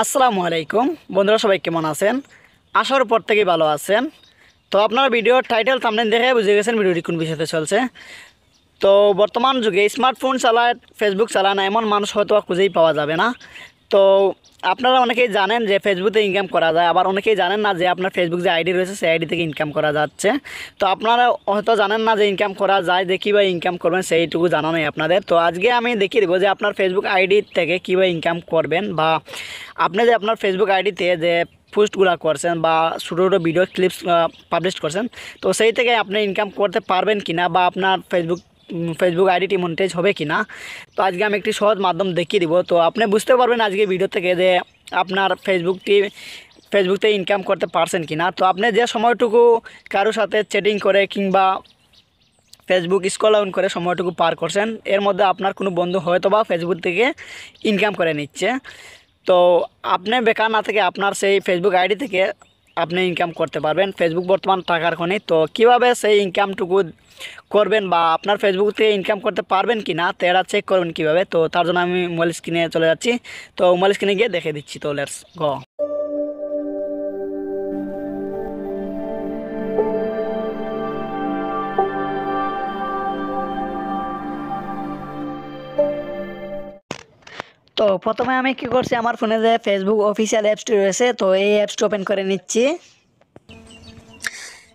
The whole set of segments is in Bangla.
আসসালামু আলাইকুম বন্ধুরা সবাই কেমন আছেন আসার পর থেকেই ভালো আছেন তো আপনার ভিডিওর টাইটেল সামনে দেখে বুঝে গেছেন ভিডিওটি কোন বিষয়তে চলছে তো বর্তমান যুগে স্মার্টফোন চালায় ফেসবুক চালায় না এমন মানুষ হয়তো খুঁজেই পাওয়া যাবে না তো আপনারা অনেকেই জানেন যে ফেসবুকে ইনকাম করা যায় আবার অনেকেই জানেন না যে আপনার ফেসবুক যে আইডি রয়েছে সেই আইডি থেকে ইনকাম করা যাচ্ছে তো আপনারা হয়তো জানেন না যে ইনকাম করা যায় যে কীভাবে ইনকাম করবেন সেইটুকু জানা নেই আপনাদের তো আজকে আমি দেখিয়ে দেবো যে আপনার ফেসবুক আইডি থেকে কীভাবে ইনকাম করবেন বা আপনি যে আপনার ফেসবুক আইডিতে যে পোস্টগুলো করছেন বা ছোটো ছোটো ভিডিও ক্লিপস পাবলিশ করছেন তো সেই থেকে আপনি ইনকাম করতে পারবেন কি না বা আপনার ফেসবুক ফেসবুক আইডিটি মনটেজ হবে কি না তো আজকে আমি একটি সহজ মাধ্যম দেখিয়ে দিব তো আপনি বুঝতে পারবেন আজকে ভিডিও থেকে যে আপনার ফেসবুকটি ফেসবুকতে ইনকাম করতে পারছেন কি না তো আপনি যে সময়টুকু কারোর সাথে চ্যাটিং করে কিংবা ফেসবুক স্কল অন করে সময়টুকু পার করছেন এর মধ্যে আপনার কোনো বন্ধু হয়তো বা ফেসবুক থেকে ইনকাম করে নিচ্ছে তো আপনি বেকার না থেকে আপনার সেই ফেসবুক আইডি থেকে আপনি ইনকাম করতে পারবেন ফেসবুক বর্তমান টাকার খনি তো কিভাবে সেই ইনকামটুকু করবেন বা আপনার ফেসবুক থেকে ইনকাম করতে পারবেন কি না তো এরা চেক করবেন কিভাবে তো তার জন্য আমি মোবাইল স্ক্রিনে চলে যাচ্ছি তো মোবাইল স্ক্রিনে গিয়ে দেখে দিচ্ছি তো লেটস গ তো প্রথমে আমি কি করছি আমার ফোনে যে ফেসবুক অফিসিয়াল অ্যাপসটি রয়েছে তো এই অ্যাপসটি ওপেন করে নিচ্ছি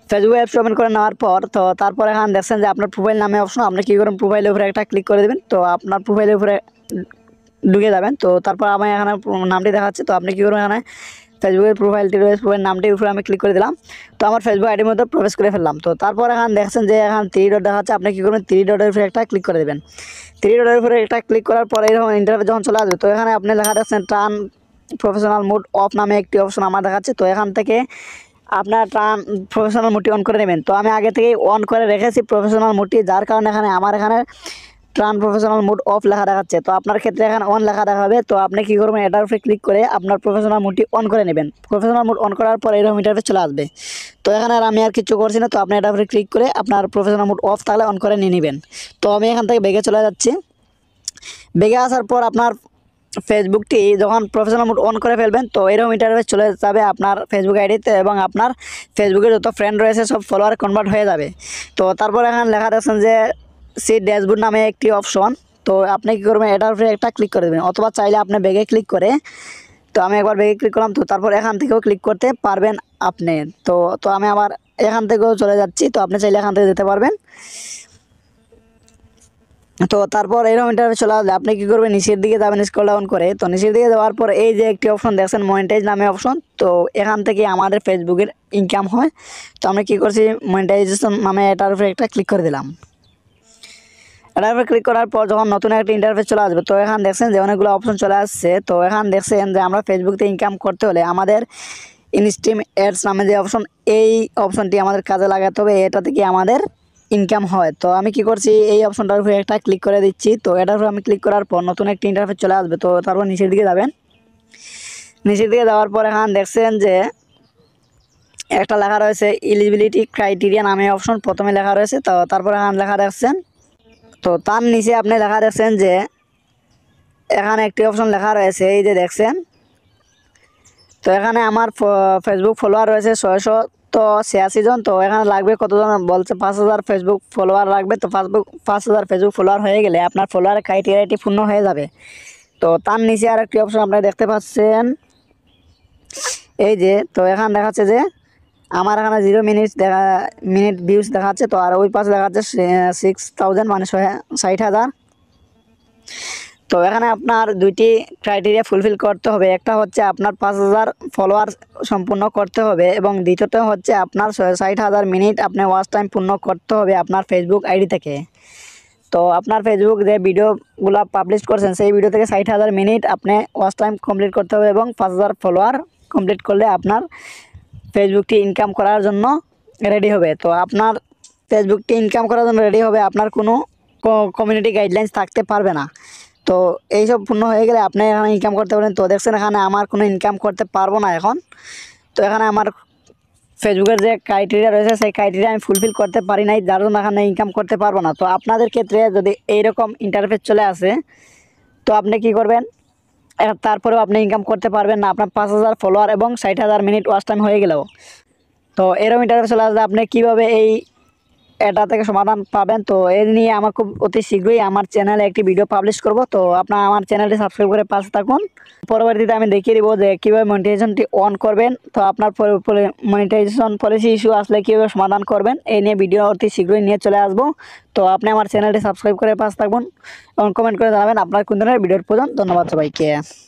ফেসবুক অ্যাপসটি ওপেন করে নেওয়ার পর তো তারপর এখন দেখছেন যে আপনার প্রোফাইল নামে অপশন আপনি কী করেন প্রোফাইলের উপরে একটা ক্লিক করে দেবেন তো আপনার প্রোফাইলের উপরে ঢুকে যাবেন তো তারপর আমি এখানে নামটি দেখাচ্ছে তো আপনি কী করবেন এখানে ফেসবুকের প্রোফাইলটি রয়েছে প্রোফাইল নামটির উপরে আমি ক্লিক করে দিলাম তো আমার ফেসবুক আইডির মধ্যে প্রবেশ করে ফেললাম তো তারপর এখন দেখছেন যে এখন থ্রি ডট দেখাচ্ছে আপনি কী করবেন থ্রি ডটের উপরে একটা ক্লিক করে দেবেন থ্রি ডটের উপরে একটা ক্লিক করার পরে এরকম ইন্টারভিউ যখন চলে আসবে তো এখানে আপনি লেখা দেখছেন টার্ন প্রফেশনাল মুড অফ নামে একটি অপশন আমার দেখাচ্ছে তো এখান থেকে আপনার ট্রান প্রফেশনাল মোটি অন করে নেবেন তো আমি আগে থেকেই অন করে রেখেছি প্রফেশনাল মোটি যার কারণে এখানে আমার এখানে ট্রান প্রফেশনাল মুড অফ লেখা দেখাচ্ছে তো আপনার ক্ষেত্রে এখানে অন লেখা দেখা হবে তো আপনি কী করবেন এটার উপরে ক্লিক করে আপনার প্রফেশনাল মুডটি অন করে নেবেন প্রফেশনাল মুড অন করার পর এরকম ইন্টারফেস চলে আসবে তো এখানে আর আমি আর কিছু করছি না তো আপনি এটার উপরে ক্লিক করে আপনার প্রফেশনাল মুড অফ তাহলে অন করে নিয়ে নেবেন তো আমি এখান থেকে বেগে চলে যাচ্ছি বেগে আসার পর আপনার ফেসবুকটি যখন প্রফেশনাল মুড অন করে ফেলবেন তো এরকম ইন্টারভেস চলে যাবে আপনার ফেসবুক আইডিতে এবং আপনার ফেসবুকে যত ফ্রেন্ড রয়েছে সব ফলোয়ার কনভার্ট হয়ে যাবে তো তারপর এখন লেখা দেখছেন যে সি ড্যাশবোর্ড নামে একটি অপশন তো আপনি কী করবেন এটার উপরে একটা ক্লিক করে দেবেন অথবা চাইলে আপনি ব্যাগে ক্লিক করে তো আমি একবার ব্যাগে ক্লিক করলাম তো তারপর এখান থেকেও ক্লিক করতে পারবেন আপনি তো তো আমি আবার এখান থেকেও চলে যাচ্ছি তো আপনি চাইলে এখান থেকে যেতে পারবেন তো তারপর এরকম ইন্টারভিউ চলে আসলে আপনি কী করবেন নিচের দিকে যাবেন স্ক্রল ডাউন করে তো নিচের দিকে যাওয়ার পর এই যে একটি অপশন দেখছেন মনিটাইজ নামে অপশন তো এখান থেকে আমাদের ফেসবুকের ইনকাম হয় তো আমি কী করছি মনিটাইজেশন নামে এটার উপরে একটা ক্লিক করে দিলাম এটার উপর ক্লিক করার পর যখন নতুন একটা ইন্টারফেস চলে আসবে তো এখান দেখছেন যে অনেকগুলো অপশন চলে আসছে তো এখান দেখছেন যে আমরা ফেসবুকতে ইনকাম করতে হলে আমাদের ইনস্ট্রিম অ্যাডস নামে যে অপশন এই অপশনটি আমাদের কাজে লাগাতে হবে এটা থেকে আমাদের ইনকাম হয় তো আমি কি করছি এই অপশনটার উপরে একটা ক্লিক করে দিচ্ছি তো এটার উপরে আমি ক্লিক করার পর নতুন একটা ইন্টারফেস চলে আসবে তো তারপর নিচের দিকে যাবেন নিচের দিকে যাওয়ার পর এখান দেখছেন যে একটা লেখা রয়েছে এলিজিবিলিটি ক্রাইটেরিয়া নামে অপশন প্রথমে লেখা রয়েছে তো তারপর এখান লেখা দেখছেন তো তার নিচে আপনি লেখা দেখছেন যে এখানে একটি অপশন লেখা রয়েছে এই যে দেখছেন তো এখানে আমার ফেসবুক ফলোয়ার রয়েছে ছয়শো তো ছিয়াশি জন তো এখানে লাগবে কতজন বলছে পাঁচ হাজার ফেসবুক ফলোয়ার লাগবে তো ফাসবুক পাঁচ হাজার ফেসবুক ফলোয়ার হয়ে গেলে আপনার ফলোয়ার ক্রাইটেরিয়াটি পূর্ণ হয়ে যাবে তো তার নিচে আর একটি অপশন আপনি দেখতে পাচ্ছেন এই যে তো এখানে দেখাচ্ছে যে আমার এখানে জিরো মিনিট দেখা মিনিট ভিউস দেখাচ্ছে তো আর ওই পাশে দেখাচ্ছে সিক্স থাউজেন্ড মানে ষাট হাজার তো এখানে আপনার দুইটি ক্রাইটেরিয়া ফুলফিল করতে হবে একটা হচ্ছে আপনার পাঁচ হাজার ফলোয়ার সম্পূর্ণ করতে হবে এবং দ্বিতীয়ত হচ্ছে আপনার ষাট হাজার মিনিট আপনি ওয়াচ টাইম পূর্ণ করতে হবে আপনার ফেসবুক আইডি থেকে তো আপনার ফেসবুক যে ভিডিওগুলো পাবলিশ করছেন সেই ভিডিও থেকে ষাট হাজার মিনিট আপনি ওয়াচ টাইম কমপ্লিট করতে হবে এবং পাঁচ হাজার ফলোয়ার কমপ্লিট করলে আপনার ফেসবুকটি ইনকাম করার জন্য রেডি হবে তো আপনার ফেসবুকটি ইনকাম করার জন্য রেডি হবে আপনার কোনো কমিউনিটি গাইডলাইন্স থাকতে পারবে না তো এইসব পূর্ণ হয়ে গেলে আপনি এখানে ইনকাম করতে পারেন তো দেখছেন এখানে আমার কোনো ইনকাম করতে পারবো না এখন তো এখানে আমার ফেসবুকের যে ক্রাইটেরিয়া রয়েছে সেই ক্রাইটেরিয়া আমি ফুলফিল করতে পারি নাই যার জন্য এখানে ইনকাম করতে পারবো না তো আপনাদের ক্ষেত্রে যদি এইরকম ইন্টারফেস চলে আসে তো আপনি কি করবেন তারপরেও আপনি ইনকাম করতে পারবেন না আপনার পাঁচ হাজার ফলোয়ার এবং ষাট হাজার মিনিট ওয়াশ টাইম হয়ে গেলেও তো এরকম ইন্টারভিউ চলে আসলে আপনি কীভাবে এই এটা থেকে সমাধান পাবেন তো এর নিয়ে আমার খুব অতি শীঘ্রই আমার চ্যানেলে একটি ভিডিও পাবলিশ করব তো আপনার আমার চ্যানেলটি সাবস্ক্রাইব করে পাশে থাকুন পরবর্তীতে আমি দেখিয়ে দেবো যে কীভাবে মনিটাইজেশনটি অন করবেন তো আপনার মনিটাইজেশন পলিসি ইস্যু আসলে কীভাবে সমাধান করবেন এই নিয়ে ভিডিও অতি শীঘ্রই নিয়ে চলে আসবো তো আপনি আমার চ্যানেলটি সাবস্ক্রাইব করে পাশে থাকুন এবং কমেন্ট করে জানাবেন আপনার কোন ধরনের ভিডিওর প্রয়োজন ধন্যবাদ সবাইকে